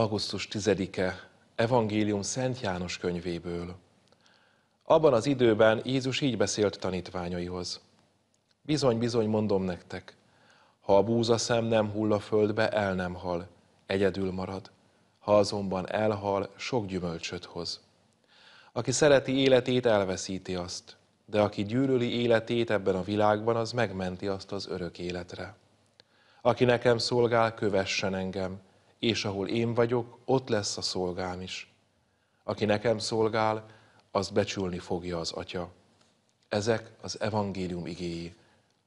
augusztus 10-e, evangélium Szent János könyvéből. Abban az időben Jézus így beszélt tanítványaihoz. Bizony-bizony mondom nektek, ha a szem nem hull a földbe, el nem hal, egyedül marad. Ha azonban elhal, sok gyümölcsöt hoz. Aki szereti életét, elveszíti azt, de aki gyűlöli életét ebben a világban, az megmenti azt az örök életre. Aki nekem szolgál, kövessen engem, és ahol én vagyok, ott lesz a szolgám is. Aki nekem szolgál, az becsülni fogja az Atya. Ezek az evangélium igéi.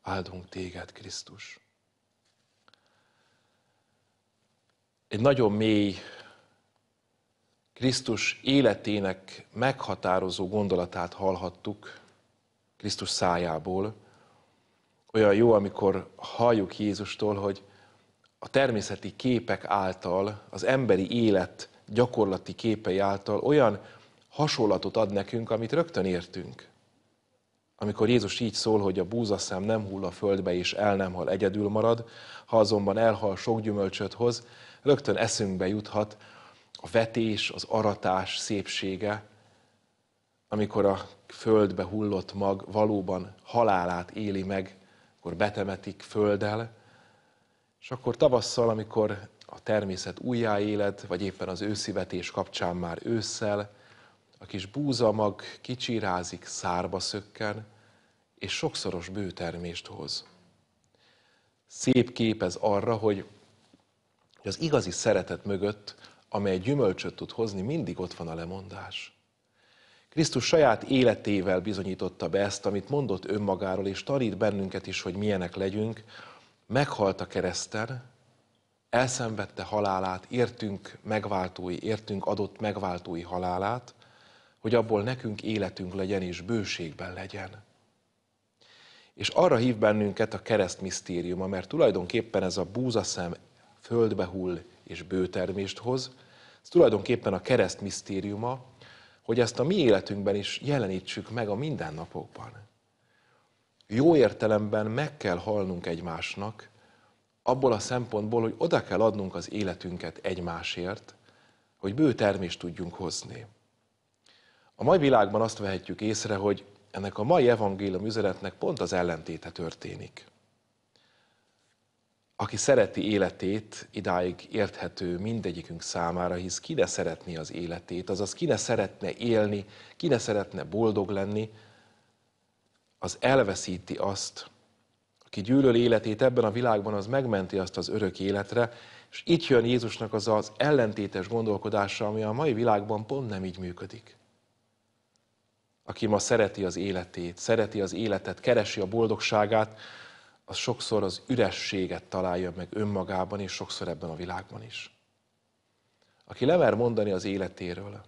Áldunk téged, Krisztus! Egy nagyon mély Krisztus életének meghatározó gondolatát hallhattuk Krisztus szájából. Olyan jó, amikor halljuk Jézustól, hogy a természeti képek által, az emberi élet gyakorlati képei által olyan hasonlatot ad nekünk, amit rögtön értünk. Amikor Jézus így szól, hogy a búzaszem nem hull a földbe és el nem hal, egyedül marad, ha azonban elhal, sok gyümölcsöt hoz, rögtön eszünkbe juthat a vetés, az aratás szépsége, amikor a földbe hullott mag valóban halálát éli meg, akkor betemetik földdel, és akkor tavasszal, amikor a természet újjáélet, vagy éppen az őszivetés kapcsán már ősszel, a kis búzamag kicsirázik, szárba szökken, és sokszoros bőtermést hoz. Szép kép ez arra, hogy az igazi szeretet mögött, amely gyümölcsöt tud hozni, mindig ott van a lemondás. Krisztus saját életével bizonyította be ezt, amit mondott önmagáról, és tanít bennünket is, hogy milyenek legyünk, meghalt a kereszten, elszenvedte halálát, értünk megváltói, értünk adott megváltói halálát, hogy abból nekünk életünk legyen és bőségben legyen. És arra hív bennünket a kereszt misztériuma, mert tulajdonképpen ez a búzaszem földbe hull és bőtermést hoz, ez tulajdonképpen a kereszt misztériuma, hogy ezt a mi életünkben is jelenítsük meg a mindennapokban jó értelemben meg kell halnunk egymásnak, abból a szempontból, hogy oda kell adnunk az életünket egymásért, hogy bő termést tudjunk hozni. A mai világban azt vehetjük észre, hogy ennek a mai evangélium üzenetnek pont az ellentéte történik. Aki szereti életét, idáig érthető mindegyikünk számára, hisz ki ne szeretné az életét, azaz ki ne szeretne élni, ki ne szeretne boldog lenni, az elveszíti azt, aki gyűlöl életét ebben a világban, az megmenti azt az örök életre, és itt jön Jézusnak az az ellentétes gondolkodása, ami a mai világban pont nem így működik. Aki ma szereti az életét, szereti az életet, keresi a boldogságát, az sokszor az ürességet találja meg önmagában, és sokszor ebben a világban is. Aki lemer mondani az életéről,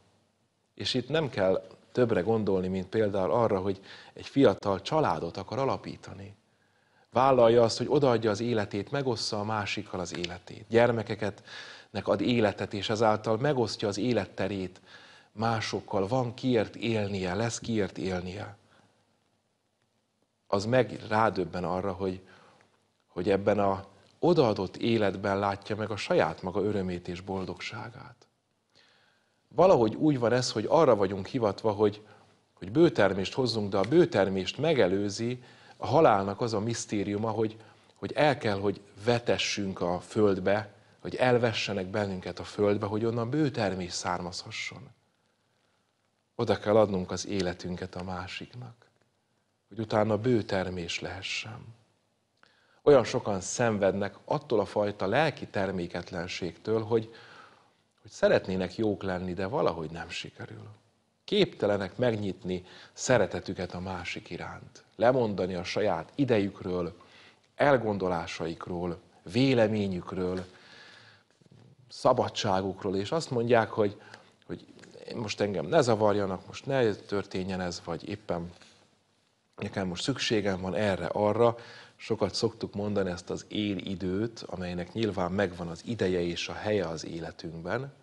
és itt nem kell többre gondolni, mint például arra, hogy egy fiatal családot akar alapítani. Vállalja azt, hogy odaadja az életét, megossza a másikkal az életét. Gyermekeket ad életet, és ezáltal megosztja az életterét másokkal. Van kiért élnie, lesz kiért élnie. Az meg rádöbben arra, hogy, hogy ebben a odaadott életben látja meg a saját maga örömét és boldogságát valahogy úgy van ez, hogy arra vagyunk hivatva, hogy, hogy bőtermést hozzunk, de a bőtermést megelőzi a halálnak az a misztériuma, hogy, hogy el kell, hogy vetessünk a földbe, hogy elvessenek bennünket a földbe, hogy onnan bőtermés származhasson. Oda kell adnunk az életünket a másiknak, hogy utána bőtermés lehessen. Olyan sokan szenvednek attól a fajta lelki terméketlenségtől, hogy, hogy szeretnének jók lenni, de valahogy nem sikerül. Képtelenek megnyitni szeretetüket a másik iránt, lemondani a saját idejükről, elgondolásaikról, véleményükről, szabadságukról, és azt mondják, hogy, hogy most engem ne zavarjanak, most ne történjen ez, vagy éppen nekem most szükségem van erre, arra, Sokat szoktuk mondani ezt az él időt, amelynek nyilván megvan az ideje és a helye az életünkben,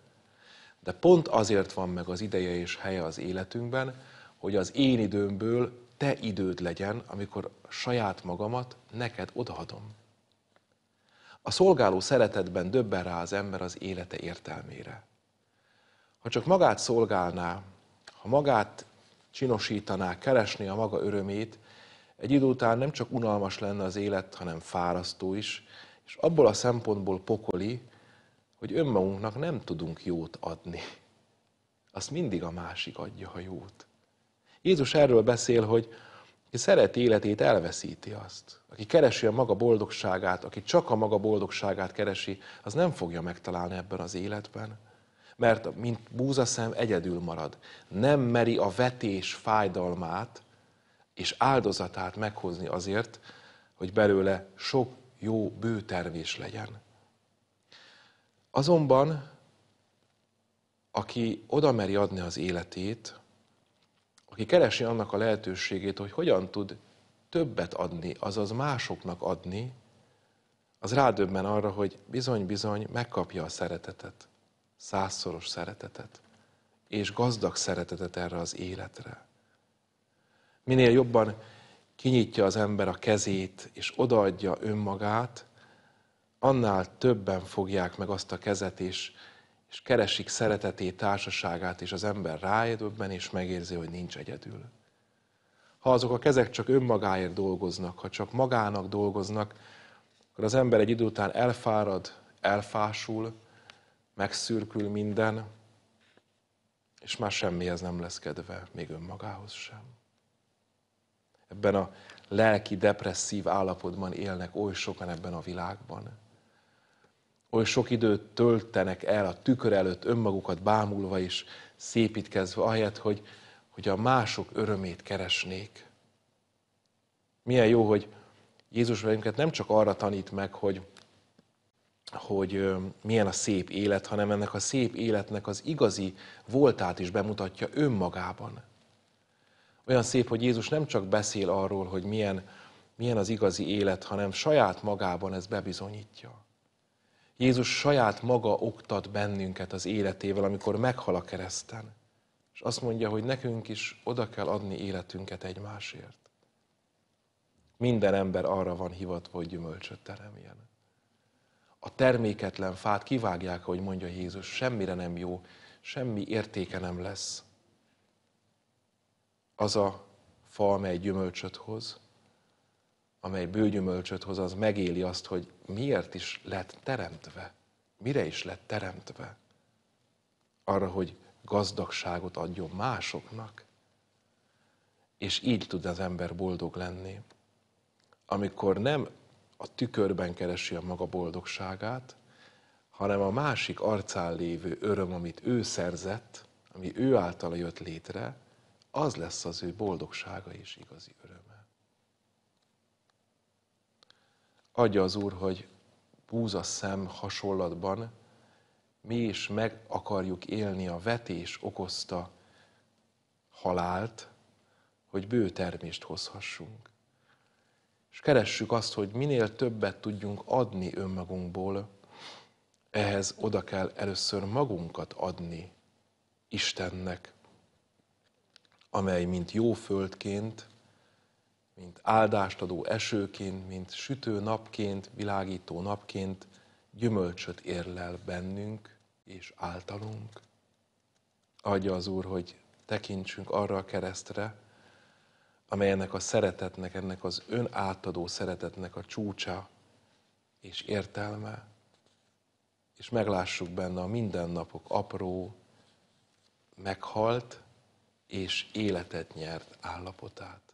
de pont azért van meg az ideje és helye az életünkben, hogy az én időmből te időd legyen, amikor saját magamat neked odaadom. A szolgáló szeretetben döbben rá az ember az élete értelmére. Ha csak magát szolgálná, ha magát csinosítaná, keresné a maga örömét, egy idő után nem csak unalmas lenne az élet, hanem fárasztó is, és abból a szempontból pokoli, hogy önmagunknak nem tudunk jót adni. Azt mindig a másik adja ha jót. Jézus erről beszél, hogy aki szereti életét, elveszíti azt. Aki keresi a maga boldogságát, aki csak a maga boldogságát keresi, az nem fogja megtalálni ebben az életben. Mert, mint búzaszem, egyedül marad. Nem meri a vetés fájdalmát, és áldozatát meghozni azért, hogy belőle sok jó bőtervés legyen. Azonban, aki oda meri adni az életét, aki keresi annak a lehetőségét, hogy hogyan tud többet adni, azaz másoknak adni, az rádöbben arra, hogy bizony-bizony megkapja a szeretetet, százszoros szeretetet, és gazdag szeretetet erre az életre. Minél jobban kinyitja az ember a kezét, és odaadja önmagát, annál többen fogják meg azt a kezet, és, és keresik szeretetét, társaságát, és az ember rájövőbben, és megérzi, hogy nincs egyedül. Ha azok a kezek csak önmagáért dolgoznak, ha csak magának dolgoznak, akkor az ember egy idő után elfárad, elfásul, megszürkül minden, és már semmihez nem lesz kedve, még önmagához sem ebben a lelki depresszív állapotban élnek oly sokan ebben a világban. Oly sok időt töltenek el a tükör előtt önmagukat bámulva és szépítkezve, ahelyett, hogy, hogy a mások örömét keresnék. Milyen jó, hogy Jézus velünket nem csak arra tanít meg, hogy, hogy milyen a szép élet, hanem ennek a szép életnek az igazi voltát is bemutatja önmagában. Olyan szép, hogy Jézus nem csak beszél arról, hogy milyen, milyen az igazi élet, hanem saját magában ez bebizonyítja. Jézus saját maga oktat bennünket az életével, amikor meghal a kereszten. És azt mondja, hogy nekünk is oda kell adni életünket egymásért. Minden ember arra van hivatva, hogy gyümölcsöt teremjen. A terméketlen fát kivágják, hogy mondja Jézus, semmire nem jó, semmi értéke nem lesz az a fa, amely gyümölcsöt hoz, amely bőgyümölcsöt hoz, az megéli azt, hogy miért is lett teremtve, mire is lett teremtve. Arra, hogy gazdagságot adjon másoknak. És így tud az ember boldog lenni. Amikor nem a tükörben keresi a maga boldogságát, hanem a másik arcán lévő öröm, amit ő szerzett, ami ő által jött létre, az lesz az ő boldogsága és igazi öröme. Adja az Úr, hogy búza szem hasonlatban mi is meg akarjuk élni a vetés okozta halált, hogy bő termést hozhassunk. És keressük azt, hogy minél többet tudjunk adni önmagunkból, ehhez oda kell először magunkat adni Istennek, amely mint jó földként, mint áldást adó esőként, mint sütő napként, világító napként gyümölcsöt érlel bennünk és általunk. Adja az Úr, hogy tekintsünk arra a keresztre, amely ennek a szeretetnek, ennek az átadó szeretetnek a csúcsa és értelme, és meglássuk benne a mindennapok apró, meghalt, és életet nyert állapotát.